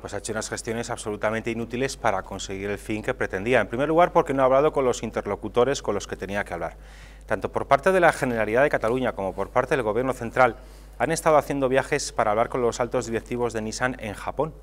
pues ha hecho unas gestiones absolutamente inútiles para conseguir el fin que pretendía. En primer lugar, porque no ha hablado con los interlocutores con los que tenía que hablar. Tanto por parte de la Generalidad de Cataluña como por parte del Gobierno Central han estado haciendo viajes para hablar con los altos directivos de Nissan en Japón.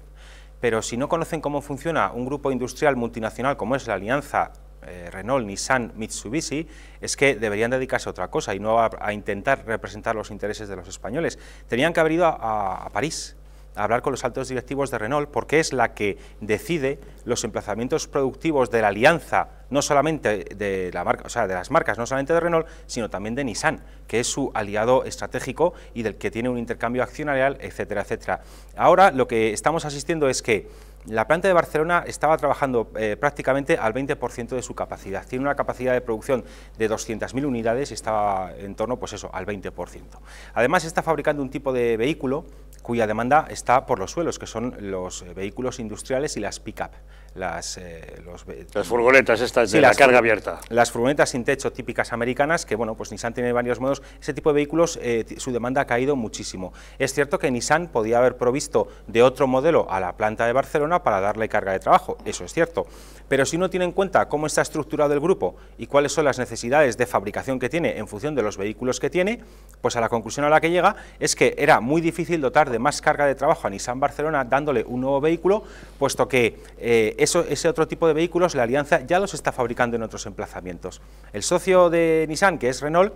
Pero si no conocen cómo funciona un grupo industrial multinacional como es la Alianza eh, Renault, Nissan, Mitsubishi, es que deberían dedicarse a otra cosa y no a, intentar representar los intereses de los españoles. Tenían que haber ido a, a, a París, hablar con los altos directivos de Renault porque es la que decide los emplazamientos productivos de la alianza, no solamente de, la marca, o sea, de las marcas, no solamente de Renault, sino también de Nissan, que es su aliado estratégico y del que tiene un intercambio accionarial, etcétera, etcétera. Ahora lo que estamos asistiendo es que la planta de Barcelona estaba trabajando eh, prácticamente al 20% de su capacidad. Tiene una capacidad de producción de 200.000 unidades y estaba en torno pues eso, al 20%. Además está fabricando un tipo de vehículo cuya demanda está por los suelos, que son los eh, vehículos industriales y las pick-up. Las, eh, furgonetas estas sí, la carga abierta. Las furgonetas sin techo típicas americanas, que bueno, pues Nissan tiene varios modos. Ese tipo de vehículos, eh, su demanda ha caído muchísimo. Es cierto que Nissan podía haber provisto de otro modelo a la planta de Barcelona para darle carga de trabajo, eso es cierto. Pero si uno tiene en cuenta cómo está estructurado el grupo y cuáles son las necesidades de fabricación que tiene en función de los vehículos que tiene, pues a la conclusión a la que llega es que era muy difícil dotar de más carga de trabajo a Nissan Barcelona dándole un nuevo vehículo, puesto que eh, eso, ese otro tipo de vehículos la Alianza ya los está fabricando en otros emplazamientos. El socio de Nissan, que es Renault,